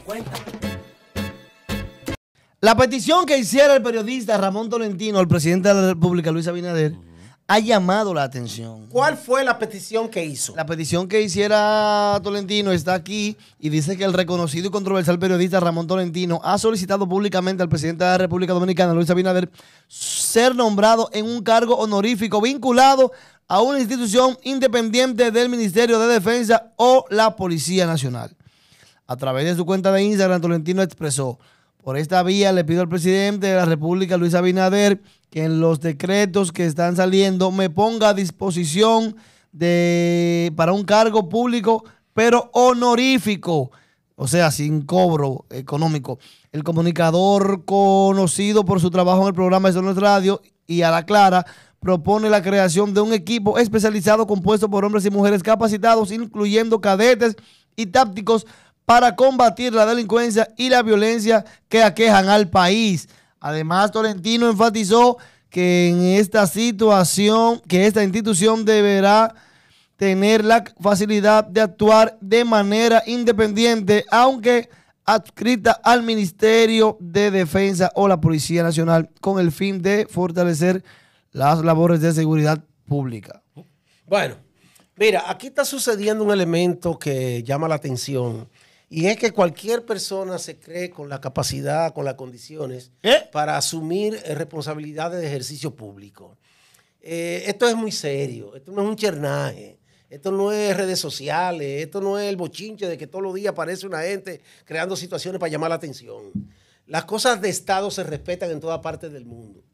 cuenta. La petición que hiciera el periodista Ramón Tolentino al presidente de la República, Luis Abinader, ha llamado la atención. ¿Cuál fue la petición que hizo? La petición que hiciera Tolentino está aquí y dice que el reconocido y controversial periodista Ramón Tolentino ha solicitado públicamente al presidente de la República Dominicana, Luis Abinader, ser nombrado en un cargo honorífico vinculado a una institución independiente del Ministerio de Defensa o la Policía Nacional a través de su cuenta de Instagram, Tolentino expresó, por esta vía le pido al presidente de la República, Luis Abinader, que en los decretos que están saliendo me ponga a disposición de, para un cargo público, pero honorífico, o sea, sin cobro económico. El comunicador conocido por su trabajo en el programa de Sonos Radio y a la clara propone la creación de un equipo especializado compuesto por hombres y mujeres capacitados, incluyendo cadetes y tácticos para combatir la delincuencia y la violencia que aquejan al país. Además, Tolentino enfatizó que en esta situación, que esta institución deberá tener la facilidad de actuar de manera independiente, aunque adscrita al Ministerio de Defensa o la Policía Nacional, con el fin de fortalecer las labores de seguridad pública. Bueno, mira, aquí está sucediendo un elemento que llama la atención y es que cualquier persona se cree con la capacidad, con las condiciones ¿Eh? para asumir eh, responsabilidades de ejercicio público. Eh, esto es muy serio, esto no es un chernaje, esto no es redes sociales, esto no es el bochinche de que todos los días aparece una gente creando situaciones para llamar la atención. Las cosas de Estado se respetan en toda parte del mundo.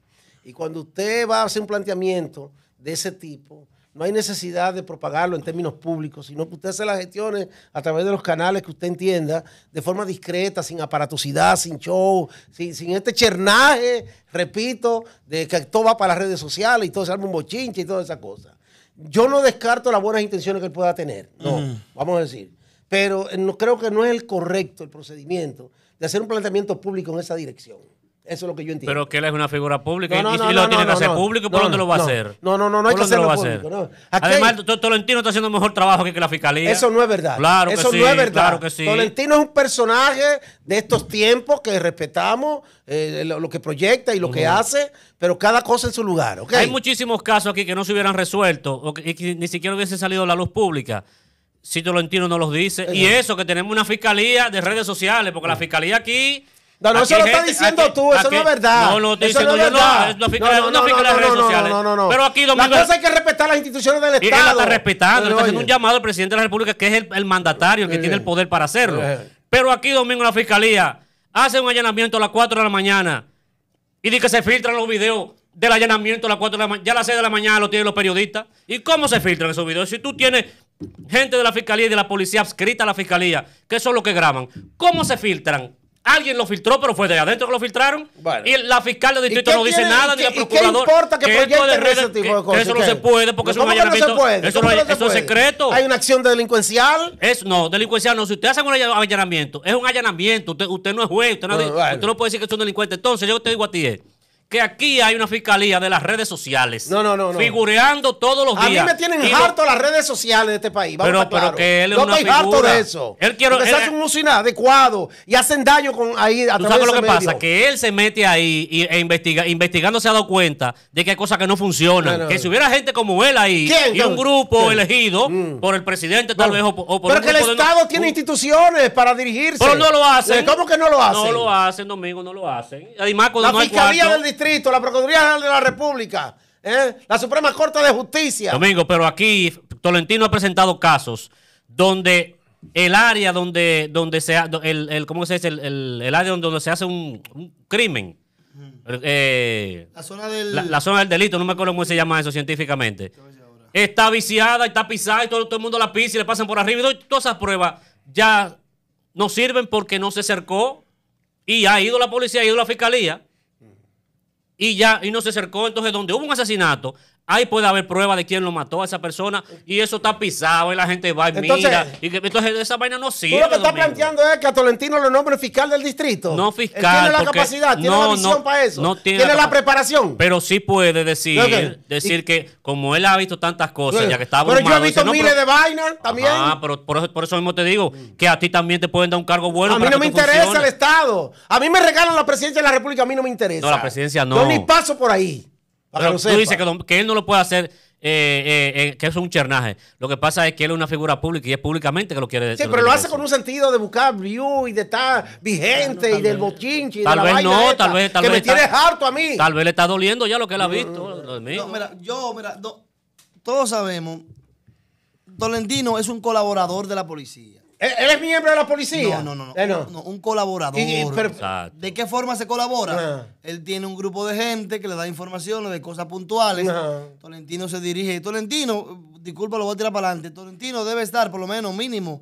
Y cuando usted va a hacer un planteamiento de ese tipo, no hay necesidad de propagarlo en términos públicos, sino que usted hace las gestiones a través de los canales que usted entienda, de forma discreta, sin aparatosidad, sin show, sin, este chernaje, repito, de que todo va para las redes sociales y todo se arma un bochinche y toda esa cosa. Yo no descarto las buenas intenciones que él pueda tener, no, vamos a decir. Pero eh, no, creo que no es el correcto el procedimiento de hacer un planteamiento público en esa dirección. Eso es lo que yo entiendo. Pero que él es una figura pública y, lo tiene que hacer público, ¿por dónde lo va a hacer? No, no, no, no hay que hacerlo público. Además, Tolentino está haciendo mejor trabajo que, que la fiscalía. Eso no es verdad. Claro que sí, no es verdad. Tolentino es un personaje de estos tiempos que respetamos eh, lo, que proyecta y lo que hace, pero cada cosa en su lugar. Hay muchísimos casos aquí que no se hubieran resuelto y ni siquiera hubiese salido a la luz pública si Tolentino no los dice. Eh, y eso, que tenemos una fiscalía de redes sociales, porque la eh. fiscalía aquí no, no, eso lo estás diciendo tú, eso no es verdad. No, no, no, no, no, no, Pero aquí Domingo. Entonces hay que respetar las instituciones del Estado. la está respetando, está haciendo un llamado al presidente de la República, que es el, mandatario, el que tiene el poder para hacerlo. Pero aquí Domingo la fiscalía hace un allanamiento a las 4 de la mañana y dice que se filtran los videos del allanamiento a las 4 de la mañana. Ya a las 6 de la mañana lo tienen los periodistas. ¿Y cómo se filtran esos videos? Si tú tienes gente de la fiscalía y de la policía adscrita a la fiscalía, que son los que graban, ¿cómo se filtran? alguien lo filtró, pero fue de adentro que lo filtraron. Y la fiscal del distrito no dice nada, ni la procurador. ¿Qué importa que, que proyecten ese tipo de cosas? eso no se puede, porque eso un allanamiento. se Eso, no se puede? eso es secreto. ¿Hay una acción delincuencial? Es, no, delincuencial no. Si usted hace un allanamiento, es un allanamiento. Usted, no es juez, usted no, no puede decir que es un delincuente. Entonces, yo te digo a ti, eh, que aquí hay una fiscalía de las redes sociales. No, no, no. Figureando todos los días. A mí me tienen harto las redes sociales de este país. pero, pero que él es Yo estoy harto de eso. Él quiere. él... se hace un uso inadecuado y hacen daño con ahí a ¿Tú sabes lo que pasa? Que él se mete ahí e investiga, investigando se ha dado cuenta de que hay cosas que no funcionan. que si hubiera gente como él ahí y un grupo elegido mm. por el presidente tal vez o, por Pero que el Estado tiene instituciones para dirigirse. Pero no lo hacen. Eh, ¿Cómo que no lo hacen? No lo hacen, Domingo, no lo hacen. Además, cuando no cuarto, la Procuraduría General de la República, ¿eh? la Suprema Corte de Justicia. Domingo, pero aquí Tolentino ha presentado casos donde el área donde, donde se el, el ¿cómo El, área donde, se hace un, crimen. Eh, la, zona del... delito, no me acuerdo cómo se llama eso científicamente. Está viciada, está pisada y todo, el mundo la pisa y le pasan por arriba. Y todas esas pruebas ya no sirven porque no se cercó y ha ido la policía, ha ido la fiscalía y ya, y no se acercó. Entonces, donde hubo un asesinato, Ahí puede haber prueba de quién lo mató a esa persona y eso está pisado y la gente va y mira. entonces esa vaina no sirve. Tú lo que está planteando es que a Tolentino lo nombre fiscal del distrito. No fiscal. tiene la capacidad, tiene no, la visión para eso. tiene, la, preparación. Pero sí puede decir, decir que como él ha visto tantas cosas, ya que está Pero yo he visto miles de vainas también. Ah, pero por eso, mismo te digo que a ti también te pueden dar un cargo bueno. A mí no me interesa el Estado. A mí me regalan la presidencia de la República, a mí no me interesa. No, la presidencia no. Yo ni paso por ahí tú dices que, él no lo puede hacer, eh, eh, eh, que es un chernaje. Lo que pasa es que él es una figura pública y es públicamente que lo quiere decir. Sí, pero lo, hace con un sentido de buscar view y de estar vigente y del bochinche. Tal, de vez no, tal vez. que vez me tienes harto a mí. Tal vez le está doliendo ya lo que él ha visto. yo, mira, todos sabemos, Tolentino es un colaborador de la policía. Eh, ¿Él, es miembro de la policía? No, no, no. no. Eh, un colaborador. ¿De qué forma se colabora? Él tiene un grupo de gente que le da informaciones de cosas puntuales. Tolentino se dirige. Tolentino, disculpa, lo voy a tirar para adelante. Tolentino debe estar por lo menos mínimo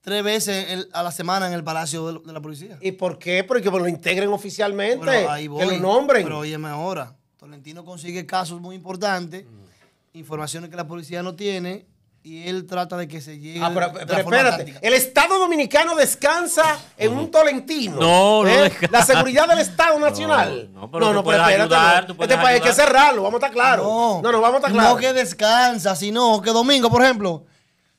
tres veces a la semana en el Palacio de, la Policía. ¿Y por qué? Porque lo integren oficialmente. ahí voy, que lo nombren. Pero óyeme ahora. Tolentino consigue casos muy importantes, mm. informaciones que la policía no tiene y él trata de que se llegue. Ah, pero, espérate, el Estado Dominicano descansa en un tolentino. No, no ¿eh? La seguridad del Estado Nacional. No, no pero, espérate. Este país hay que cerrarlo, vamos a estar claros. No, no, vamos a estar claros. No que descansa, sino que domingo, por ejemplo.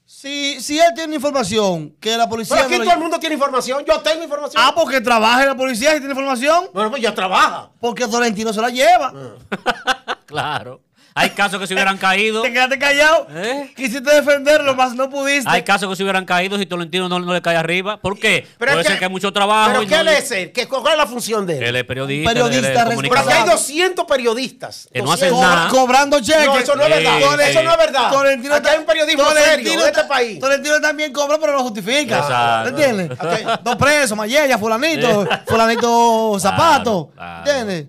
Si, si él tiene información que la policía. Pero aquí todo el mundo tiene información. Yo tengo información. Ah, porque trabaja en la policía y tiene información. Bueno, pues ya trabaja. Porque Tolentino se la lleva. Ah. claro. Hay casos que se hubieran caído. Te quedaste callado. ¿Eh? Quisiste defenderlo, mas no pudiste. Hay casos que se hubieran caído si Tolentino no, le cae arriba. ¿Por qué? Porque Puede ser que, hay mucho trabajo. ¿Pero qué no, es él? ¿Cuál es la función de él? Él es periodista. periodista pero aquí hay 200 periodistas. Que no hacen nada. Cobrando cheques. No, eso no es verdad. eso no es verdad. Tolentino un periodismo serio en este país. Tolentino también cobra, pero lo justifica. Exacto. ¿Entiendes? Dos presos, Mayella, fulanito, fulanito zapato. ¿Entiendes?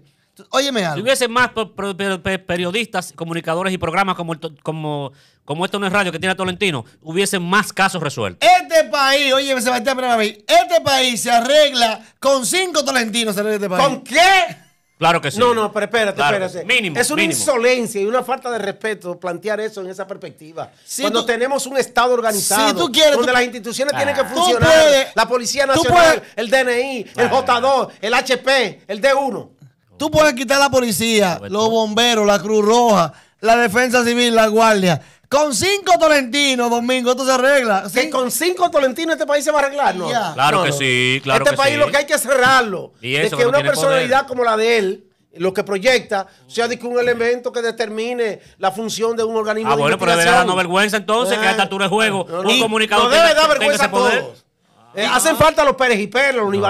óyeme Si hubiese más periodistas, comunicadores y programas como, como, esto no es radio que tiene a Tolentino, hubiesen más casos resueltos. Este país, oye, este país se arregla con cinco Tolentinos. en este país. ¿Con qué? Claro que sí. No, no, pero espérate, espérate. es una insolencia y una falta de respeto plantear eso en esa perspectiva. Cuando tenemos un Estado organizado, donde las instituciones tienen que ah. funcionar, la Policía Nacional, el DNI, el J2, el HP, el D1. Tú puedes quitar la policía, pues los bomberos, la Cruz Roja, la defensa civil, la guardia. Con cinco tolentinos, Domingo, esto se arregla. ¿Sí? con cinco tolentinos este país se va a arreglar, ¿no? Claro que sí, claro este país lo que hay que cerrarlo. es que una personalidad como la de él, lo que proyecta, sea un elemento que determine la función de un organismo. Ah, bueno, pero debe vergüenza entonces que a esta altura juego no, un no debe dar vergüenza a todos. Eh, hacen falta los Pérez y Pérez, los Domingo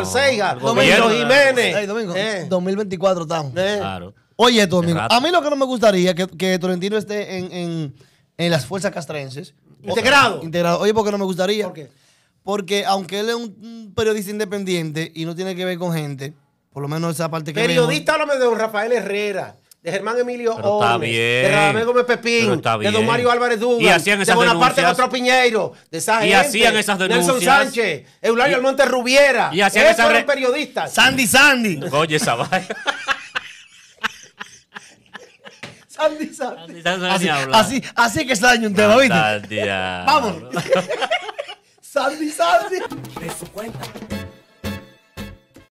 Jiménez. Domingo, 2024 eh. estamos. Eh. Oye, Domingo, a mí lo que no me gustaría es que, Torrentino esté en, las fuerzas castrenses. Integrado. Integrado. Oye, ¿por qué no me gustaría. ¿Por qué? Porque aunque él es un periodista independiente y no tiene que ver con gente, por lo menos esa parte que Periodista, lo de dio Rafael Herrera de Germán Emilio O. de Ramón Gómez Pepín, de Don Mario Álvarez Dugas, de Bonaparte otro de esa gente, y hacían esas denuncias. Nelson Sánchez, Eulalio Almonte Rubiera, y hacían esos esas periodistas. Sandy Sandy. Oye, esa vaina. Sandy Sandy. Así, así, que está daño un tema, ¿viste? Vamos. Sandy Sandy. De su cuenta.